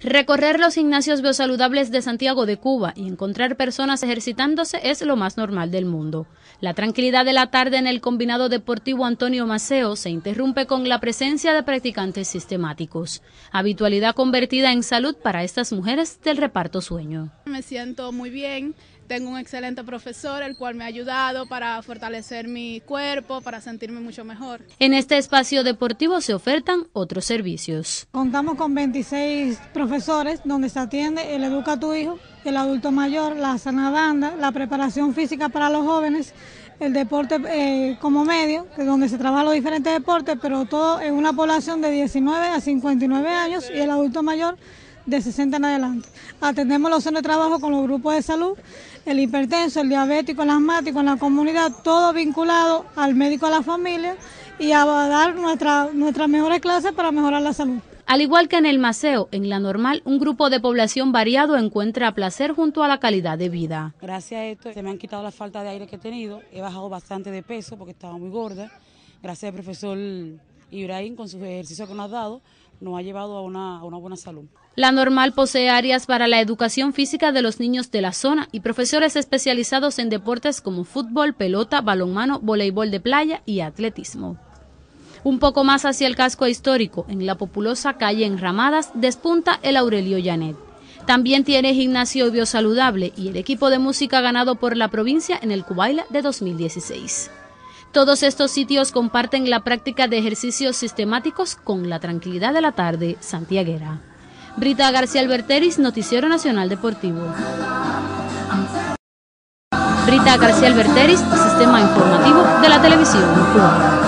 Recorrer los gimnasios biosaludables de Santiago de Cuba y encontrar personas ejercitándose es lo más normal del mundo. La tranquilidad de la tarde en el combinado deportivo Antonio Maceo se interrumpe con la presencia de practicantes sistemáticos, habitualidad convertida en salud para estas mujeres del reparto sueño. Me siento muy bien, tengo un excelente profesor, el cual me ha ayudado para fortalecer mi cuerpo, para sentirme mucho mejor. En este espacio deportivo se ofertan otros servicios. Contamos con 26 profesores donde se atiende el Educa a tu Hijo, el adulto mayor, la sanadanda, la preparación física para los jóvenes, el deporte eh, como medio, donde se trabajan los diferentes deportes, pero todo en una población de 19 a 59 años y el adulto mayor de 60 en adelante. Atendemos los centros de trabajo con los grupos de salud, el hipertenso, el diabético, el asmático, en la comunidad, todo vinculado al médico, a la familia y a dar nuestra, nuestras mejores clases para mejorar la salud. Al igual que en el Maceo, en la normal, un grupo de población variado encuentra placer junto a la calidad de vida. Gracias a esto se me han quitado la falta de aire que he tenido, he bajado bastante de peso porque estaba muy gorda. Gracias al profesor Ibrahim con sus ejercicios que nos ha dado, nos ha llevado a una, buena salud. La normal posee áreas para la educación física de los niños de la zona y profesores especializados en deportes como fútbol, pelota, balonmano, voleibol de playa y atletismo. Un poco más hacia el casco histórico, en la populosa calle Enramadas, despunta el Aurelio Llanet. También tiene gimnasio biosaludable y el equipo de música ganado por la provincia en el Cubaila de 2016. Todos estos sitios comparten la práctica de ejercicios sistemáticos con la tranquilidad de la tarde santiaguera. Brita García Alberteris, Noticiero Nacional Deportivo. Brita García Alberteris, Sistema Informativo de la Televisión